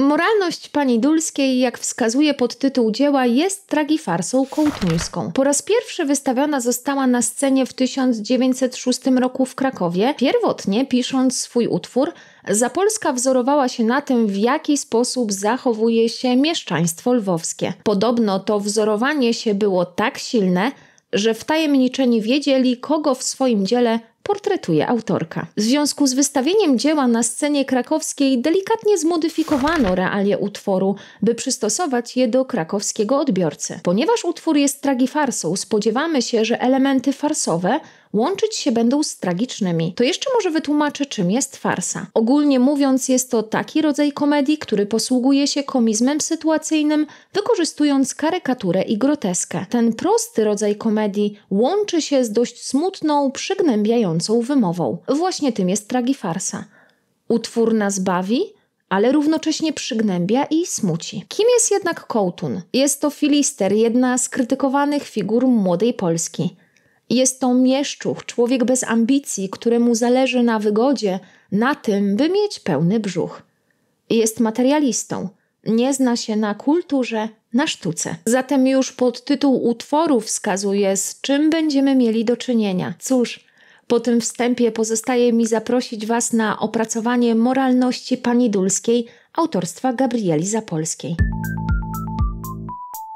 Moralność pani Dulskiej, jak wskazuje podtytuł dzieła, jest tragifarsą kołtuńską. Po raz pierwszy wystawiona została na scenie w 1906 roku w Krakowie. Pierwotnie, pisząc swój utwór, Zapolska wzorowała się na tym, w jaki sposób zachowuje się mieszczaństwo lwowskie. Podobno to wzorowanie się było tak silne, że wtajemniczeni wiedzieli, kogo w swoim dziele portretuje autorka. W związku z wystawieniem dzieła na scenie krakowskiej delikatnie zmodyfikowano realie utworu, by przystosować je do krakowskiego odbiorcy. Ponieważ utwór jest tragifarsą, spodziewamy się, że elementy farsowe łączyć się będą z tragicznymi. To jeszcze może wytłumaczę, czym jest farsa. Ogólnie mówiąc, jest to taki rodzaj komedii, który posługuje się komizmem sytuacyjnym, wykorzystując karykaturę i groteskę. Ten prosty rodzaj komedii łączy się z dość smutną, przygnębiającą wymową. Właśnie tym jest tragifarsa. Utwór nas bawi, ale równocześnie przygnębia i smuci. Kim jest jednak Kołtun? Jest to filister, jedna z krytykowanych figur młodej Polski. Jest to mieszczuch, człowiek bez ambicji, któremu zależy na wygodzie, na tym, by mieć pełny brzuch. Jest materialistą, nie zna się na kulturze, na sztuce. Zatem już pod tytuł utworu wskazuje, z czym będziemy mieli do czynienia. Cóż, po tym wstępie pozostaje mi zaprosić Was na opracowanie moralności pani Dulskiej autorstwa Gabrieli Zapolskiej.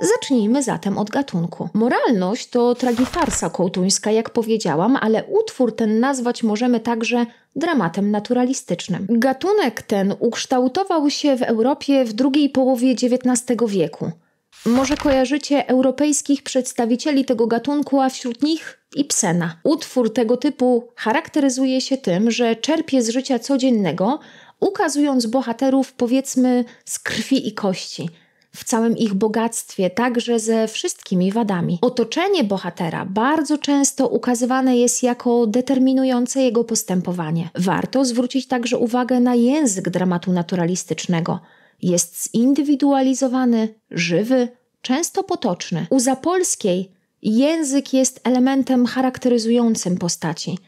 Zacznijmy zatem od gatunku. Moralność to tragifarsa kołtuńska, jak powiedziałam, ale utwór ten nazwać możemy także dramatem naturalistycznym. Gatunek ten ukształtował się w Europie w drugiej połowie XIX wieku. Może kojarzycie europejskich przedstawicieli tego gatunku, a wśród nich Ibsena. Utwór tego typu charakteryzuje się tym, że czerpie z życia codziennego, ukazując bohaterów powiedzmy z krwi i kości – w całym ich bogactwie, także ze wszystkimi wadami. Otoczenie bohatera bardzo często ukazywane jest jako determinujące jego postępowanie. Warto zwrócić także uwagę na język dramatu naturalistycznego. Jest zindywidualizowany, żywy, często potoczny. U Zapolskiej język jest elementem charakteryzującym postaci –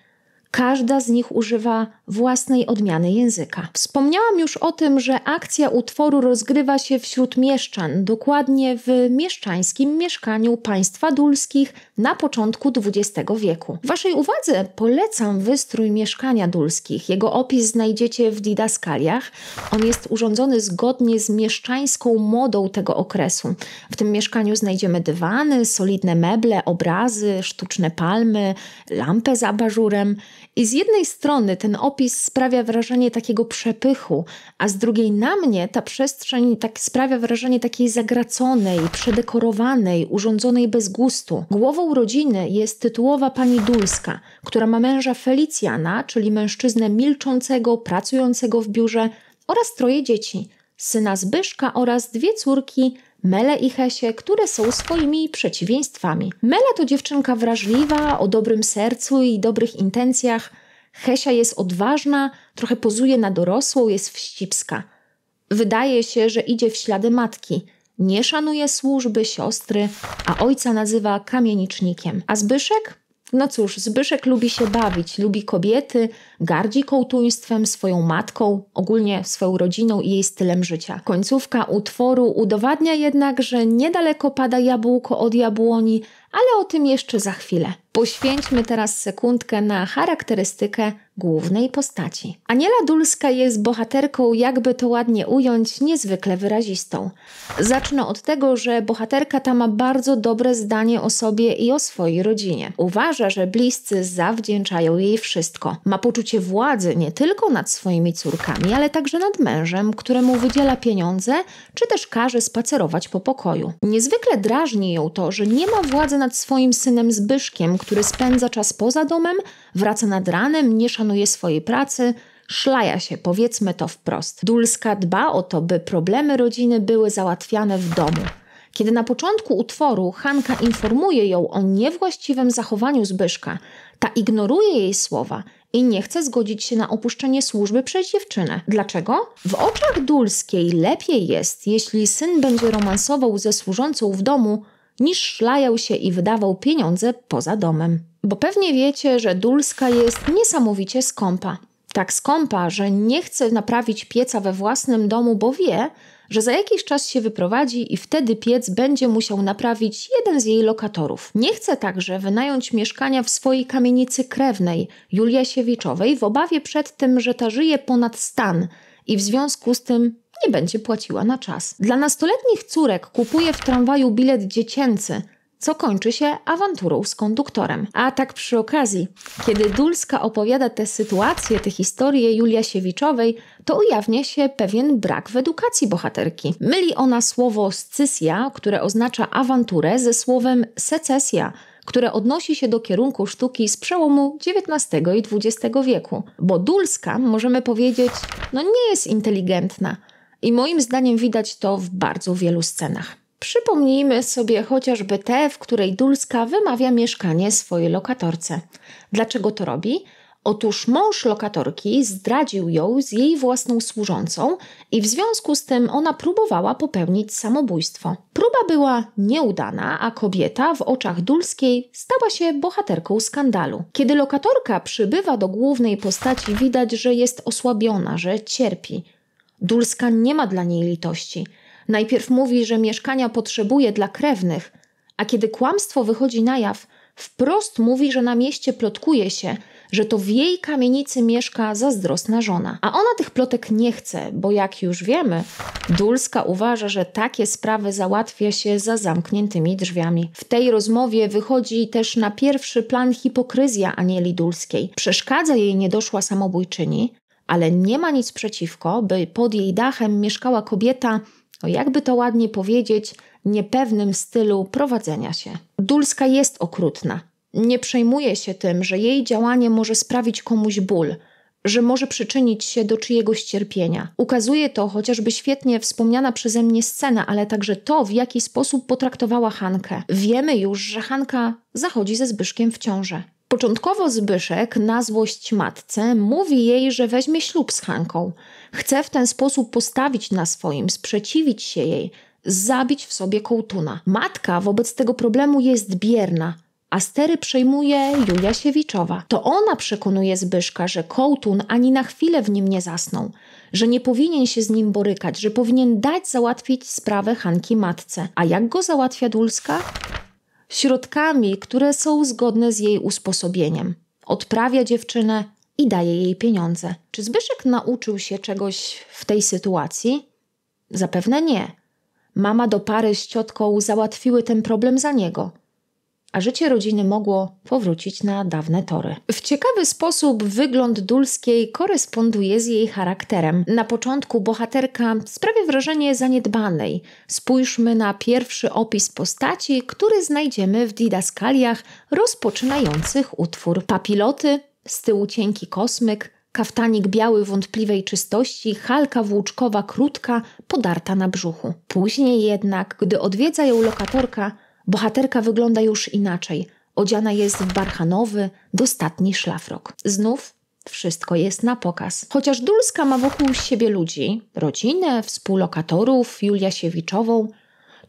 Każda z nich używa własnej odmiany języka. Wspomniałam już o tym, że akcja utworu rozgrywa się wśród mieszczan, dokładnie w mieszczańskim mieszkaniu państwa dulskich na początku XX wieku. Waszej uwadze polecam wystrój mieszkania dulskich. Jego opis znajdziecie w didaskaliach. On jest urządzony zgodnie z mieszczańską modą tego okresu. W tym mieszkaniu znajdziemy dywany, solidne meble, obrazy, sztuczne palmy, lampę za abażurem. I z jednej strony ten opis sprawia wrażenie takiego przepychu, a z drugiej na mnie ta przestrzeń tak sprawia wrażenie takiej zagraconej, przedekorowanej, urządzonej bez gustu. Głową rodziny jest tytułowa pani Dulska, która ma męża Felicjana, czyli mężczyznę milczącego, pracującego w biurze oraz troje dzieci – syna Zbyszka oraz dwie córki, Mele i Hesie, które są swoimi przeciwieństwami. Mele to dziewczynka wrażliwa, o dobrym sercu i dobrych intencjach. Hesia jest odważna, trochę pozuje na dorosłą, jest wścibska. Wydaje się, że idzie w ślady matki. Nie szanuje służby siostry, a ojca nazywa kamienicznikiem. A Zbyszek? No cóż, Zbyszek lubi się bawić, lubi kobiety, gardzi kołtuństwem, swoją matką, ogólnie swoją rodziną i jej stylem życia. Końcówka utworu udowadnia jednak, że niedaleko pada jabłko od jabłoni, ale o tym jeszcze za chwilę. Poświęćmy teraz sekundkę na charakterystykę głównej postaci. Aniela Dulska jest bohaterką, jakby to ładnie ująć, niezwykle wyrazistą. Zacznę od tego, że bohaterka ta ma bardzo dobre zdanie o sobie i o swojej rodzinie. Uważa, że bliscy zawdzięczają jej wszystko. Ma poczucie władzy nie tylko nad swoimi córkami, ale także nad mężem, któremu wydziela pieniądze, czy też każe spacerować po pokoju. Niezwykle drażni ją to, że nie ma władzy nad swoim synem Zbyszkiem, który spędza czas poza domem, wraca nad ranem, nie szanuje szanuje swojej pracy, szlaja się, powiedzmy to wprost. Dulska dba o to, by problemy rodziny były załatwiane w domu. Kiedy na początku utworu Hanka informuje ją o niewłaściwym zachowaniu Zbyszka, ta ignoruje jej słowa i nie chce zgodzić się na opuszczenie służby przez dziewczynę. Dlaczego? W oczach Dulskiej lepiej jest, jeśli syn będzie romansował ze służącą w domu, niż szlajał się i wydawał pieniądze poza domem. Bo pewnie wiecie, że Dulska jest niesamowicie skąpa. Tak skąpa, że nie chce naprawić pieca we własnym domu, bo wie, że za jakiś czas się wyprowadzi i wtedy piec będzie musiał naprawić jeden z jej lokatorów. Nie chce także wynająć mieszkania w swojej kamienicy krewnej, Julia Siewiczowej, w obawie przed tym, że ta żyje ponad stan i w związku z tym nie będzie płaciła na czas. Dla nastoletnich córek kupuje w tramwaju bilet dziecięcy – co kończy się awanturą z konduktorem. A tak przy okazji, kiedy Dulska opowiada te sytuacje, te historie Julia Siewiczowej, to ujawnia się pewien brak w edukacji bohaterki. Myli ona słowo scysja, które oznacza awanturę, ze słowem secesja, które odnosi się do kierunku sztuki z przełomu XIX i XX wieku. Bo Dulska, możemy powiedzieć, no nie jest inteligentna. I moim zdaniem widać to w bardzo wielu scenach. Przypomnijmy sobie chociażby tę, w której Dulska wymawia mieszkanie swojej lokatorce. Dlaczego to robi? Otóż mąż lokatorki zdradził ją z jej własną służącą i w związku z tym ona próbowała popełnić samobójstwo. Próba była nieudana, a kobieta w oczach Dulskiej stała się bohaterką skandalu. Kiedy lokatorka przybywa do głównej postaci, widać, że jest osłabiona, że cierpi. Dulska nie ma dla niej litości – Najpierw mówi, że mieszkania potrzebuje dla krewnych, a kiedy kłamstwo wychodzi na jaw, wprost mówi, że na mieście plotkuje się, że to w jej kamienicy mieszka zazdrosna żona. A ona tych plotek nie chce, bo jak już wiemy, Dulska uważa, że takie sprawy załatwia się za zamkniętymi drzwiami. W tej rozmowie wychodzi też na pierwszy plan hipokryzja Anieli Dulskiej. Przeszkadza jej niedoszła samobójczyni, ale nie ma nic przeciwko, by pod jej dachem mieszkała kobieta, no jakby to ładnie powiedzieć, niepewnym stylu prowadzenia się. Dulska jest okrutna. Nie przejmuje się tym, że jej działanie może sprawić komuś ból, że może przyczynić się do czyjegoś cierpienia. Ukazuje to chociażby świetnie wspomniana przeze mnie scena, ale także to, w jaki sposób potraktowała Hankę. Wiemy już, że Hanka zachodzi ze Zbyszkiem w ciążę. Początkowo Zbyszek, na złość matce, mówi jej, że weźmie ślub z Hanką. Chce w ten sposób postawić na swoim, sprzeciwić się jej, zabić w sobie kołtuna. Matka wobec tego problemu jest bierna, a stery przejmuje Julia Siewiczowa. To ona przekonuje Zbyszka, że kołtun ani na chwilę w nim nie zasnął, że nie powinien się z nim borykać, że powinien dać załatwić sprawę Hanki matce. A jak go załatwia Dulska? środkami, które są zgodne z jej usposobieniem. Odprawia dziewczynę i daje jej pieniądze. Czy Zbyszek nauczył się czegoś w tej sytuacji? Zapewne nie. Mama do pary z ciotką załatwiły ten problem za niego – a życie rodziny mogło powrócić na dawne tory. W ciekawy sposób wygląd Dulskiej koresponduje z jej charakterem. Na początku bohaterka sprawia wrażenie zaniedbanej. Spójrzmy na pierwszy opis postaci, który znajdziemy w didaskaliach rozpoczynających utwór. Papiloty, z tyłu cienki kosmyk, kaftanik biały wątpliwej czystości, halka włóczkowa krótka, podarta na brzuchu. Później jednak, gdy odwiedza ją lokatorka, Bohaterka wygląda już inaczej. Odziana jest w barchanowy, dostatni szlafrok. Znów wszystko jest na pokaz. Chociaż Dulska ma wokół siebie ludzi, rodzinę, współlokatorów, Julia Siewiczową,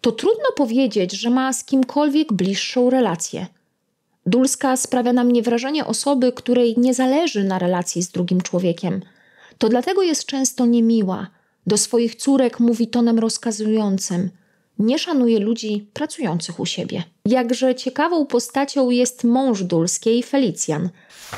to trudno powiedzieć, że ma z kimkolwiek bliższą relację. Dulska sprawia na mnie wrażenie osoby, której nie zależy na relacji z drugim człowiekiem. To dlatego jest często niemiła. Do swoich córek mówi tonem rozkazującym nie szanuje ludzi pracujących u siebie. Jakże ciekawą postacią jest mąż Dulskiej, Felicjan.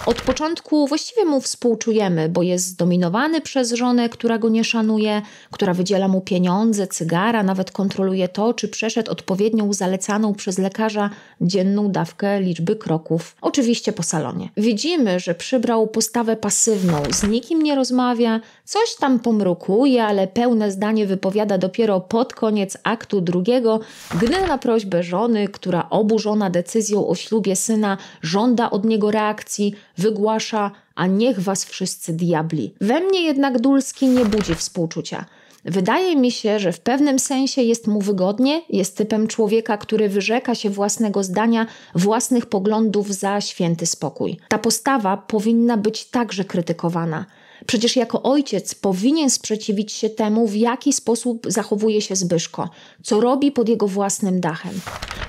Od początku właściwie mu współczujemy, bo jest zdominowany przez żonę, która go nie szanuje, która wydziela mu pieniądze, cygara, nawet kontroluje to, czy przeszedł odpowiednią zalecaną przez lekarza dzienną dawkę liczby kroków. Oczywiście po salonie. Widzimy, że przybrał postawę pasywną, z nikim nie rozmawia, coś tam pomrukuje, ale pełne zdanie wypowiada dopiero pod koniec aktu drugiego, gdy na prośbę żony, która oburzona decyzją o ślubie syna żąda od niego reakcji, wygłasza, a niech was wszyscy diabli. We mnie jednak Dulski nie budzi współczucia. Wydaje mi się, że w pewnym sensie jest mu wygodnie, jest typem człowieka, który wyrzeka się własnego zdania, własnych poglądów za święty spokój. Ta postawa powinna być także krytykowana. Przecież jako ojciec powinien sprzeciwić się temu, w jaki sposób zachowuje się Zbyszko, co robi pod jego własnym dachem.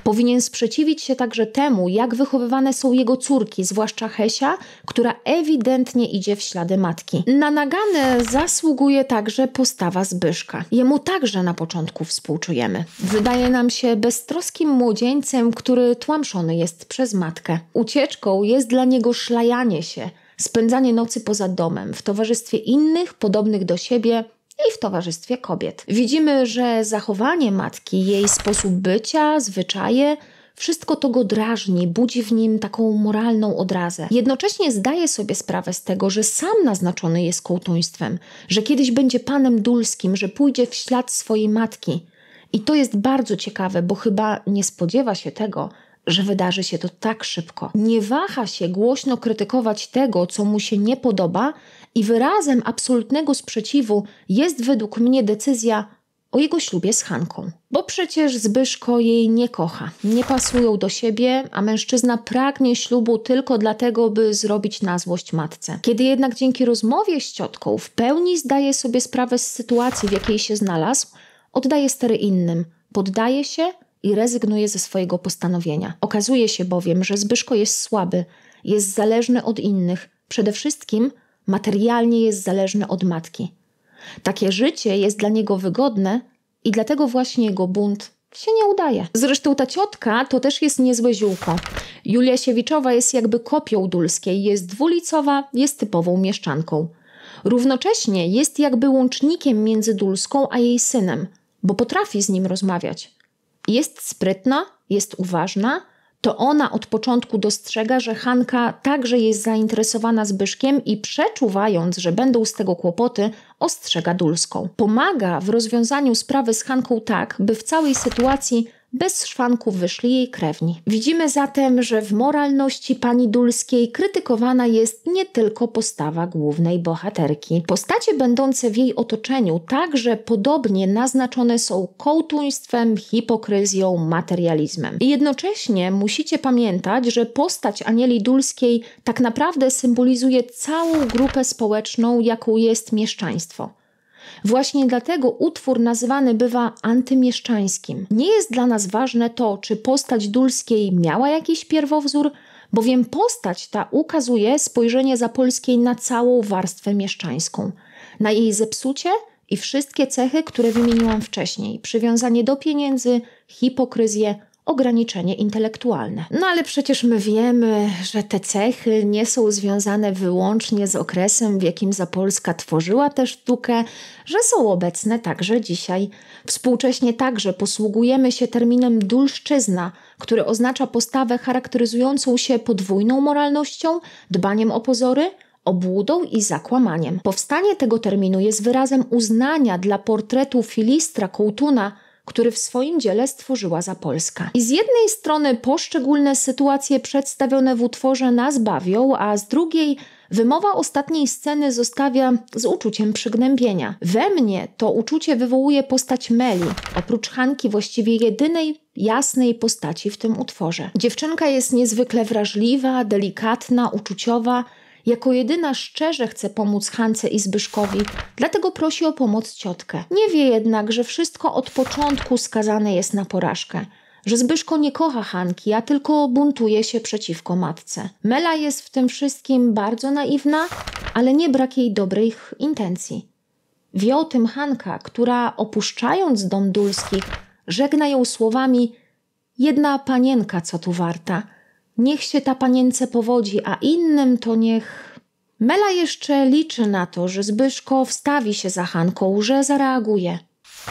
Powinien sprzeciwić się także temu, jak wychowywane są jego córki, zwłaszcza Hesia, która ewidentnie idzie w ślady matki. Na nagane zasługuje także postawa Zbyszka. Jemu także na początku współczujemy. Wydaje nam się beztroskim młodzieńcem, który tłamszony jest przez matkę. Ucieczką jest dla niego szlajanie się – spędzanie nocy poza domem, w towarzystwie innych podobnych do siebie i w towarzystwie kobiet. Widzimy, że zachowanie matki, jej sposób bycia, zwyczaje, wszystko to go drażni, budzi w nim taką moralną odrazę. Jednocześnie zdaje sobie sprawę z tego, że sam naznaczony jest kołtuństwem, że kiedyś będzie panem dulskim, że pójdzie w ślad swojej matki. I to jest bardzo ciekawe, bo chyba nie spodziewa się tego, że wydarzy się to tak szybko. Nie waha się głośno krytykować tego, co mu się nie podoba, i wyrazem absolutnego sprzeciwu jest według mnie decyzja o jego ślubie z Hanką. Bo przecież Zbyszko jej nie kocha, nie pasują do siebie, a mężczyzna pragnie ślubu tylko dlatego, by zrobić na złość matce. Kiedy jednak dzięki rozmowie z ciotką w pełni zdaje sobie sprawę z sytuacji, w jakiej się znalazł, oddaje stery innym, poddaje się i rezygnuje ze swojego postanowienia. Okazuje się bowiem, że Zbyszko jest słaby, jest zależny od innych, przede wszystkim materialnie jest zależny od matki. Takie życie jest dla niego wygodne i dlatego właśnie jego bunt się nie udaje. Zresztą ta ciotka to też jest niezłe ziółko. Julia Siewiczowa jest jakby kopią Dulskiej, jest dwulicowa, jest typową mieszczanką. Równocześnie jest jakby łącznikiem między Dulską a jej synem, bo potrafi z nim rozmawiać jest sprytna, jest uważna, to ona od początku dostrzega, że Hanka także jest zainteresowana Zbyszkiem i przeczuwając, że będą z tego kłopoty, ostrzega Dulską. Pomaga w rozwiązaniu sprawy z Hanką tak, by w całej sytuacji bez szwanku wyszli jej krewni. Widzimy zatem, że w moralności pani Dulskiej krytykowana jest nie tylko postawa głównej bohaterki. Postacie będące w jej otoczeniu także podobnie naznaczone są kołtuństwem, hipokryzją, materializmem. I jednocześnie musicie pamiętać, że postać Anieli Dulskiej tak naprawdę symbolizuje całą grupę społeczną, jaką jest mieszczaństwo. Właśnie dlatego utwór nazywany bywa antymieszczańskim. Nie jest dla nas ważne to, czy postać Dulskiej miała jakiś pierwowzór, bowiem postać ta ukazuje spojrzenie Zapolskiej na całą warstwę mieszczańską, na jej zepsucie i wszystkie cechy, które wymieniłam wcześniej: przywiązanie do pieniędzy, hipokryzję, ograniczenie intelektualne. No ale przecież my wiemy, że te cechy nie są związane wyłącznie z okresem, w jakim Zapolska tworzyła tę sztukę, że są obecne także dzisiaj. Współcześnie także posługujemy się terminem dulszczyzna, który oznacza postawę charakteryzującą się podwójną moralnością, dbaniem o pozory, obłudą i zakłamaniem. Powstanie tego terminu jest wyrazem uznania dla portretu filistra Kołtuna który w swoim dziele stworzyła za Polska. I z jednej strony poszczególne sytuacje przedstawione w utworze nas bawią, a z drugiej Wymowa ostatniej sceny zostawia z uczuciem przygnębienia. We mnie to uczucie wywołuje postać Meli, oprócz Hanki właściwie jedynej jasnej postaci w tym utworze. Dziewczynka jest niezwykle wrażliwa, delikatna, uczuciowa, jako jedyna szczerze chce pomóc Hance i Zbyszkowi, dlatego prosi o pomoc ciotkę. Nie wie jednak, że wszystko od początku skazane jest na porażkę że Zbyszko nie kocha Hanki, a tylko buntuje się przeciwko matce. Mela jest w tym wszystkim bardzo naiwna, ale nie brak jej dobrych intencji. Wie o tym Hanka, która opuszczając dom Dulskich, żegna ją słowami jedna panienka co tu warta – Niech się ta panience powodzi, a innym to niech. Mela jeszcze liczy na to, że Zbyszko wstawi się za Hanką, że zareaguje.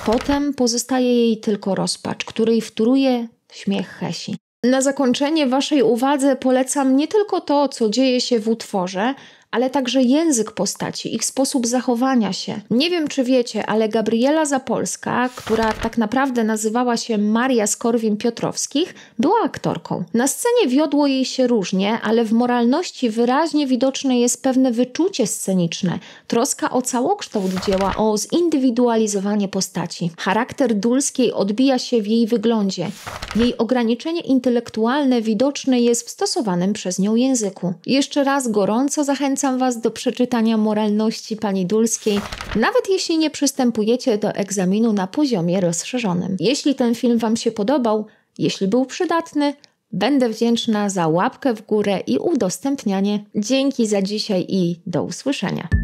Potem pozostaje jej tylko rozpacz, której wtóruje śmiech Hesi. Na zakończenie Waszej uwadze polecam nie tylko to, co dzieje się w utworze, ale także język postaci, ich sposób zachowania się. Nie wiem, czy wiecie, ale Gabriela Zapolska, która tak naprawdę nazywała się Maria Skorwin Piotrowskich, była aktorką. Na scenie wiodło jej się różnie, ale w moralności wyraźnie widoczne jest pewne wyczucie sceniczne, troska o całokształt dzieła, o zindywidualizowanie postaci. Charakter Dulskiej odbija się w jej wyglądzie. Jej ograniczenie intelektualne widoczne jest w stosowanym przez nią języku. Jeszcze raz gorąco zachęcam zachęcam Was do przeczytania moralności pani Dulskiej, nawet jeśli nie przystępujecie do egzaminu na poziomie rozszerzonym. Jeśli ten film Wam się podobał, jeśli był przydatny, będę wdzięczna za łapkę w górę i udostępnianie. Dzięki za dzisiaj i do usłyszenia.